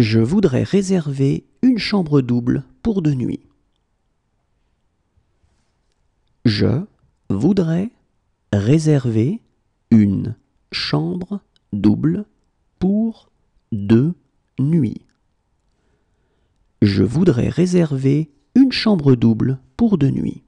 Je voudrais réserver une chambre double pour deux nuits. Je voudrais réserver une chambre double pour deux nuits. Je voudrais réserver une chambre double pour deux nuits.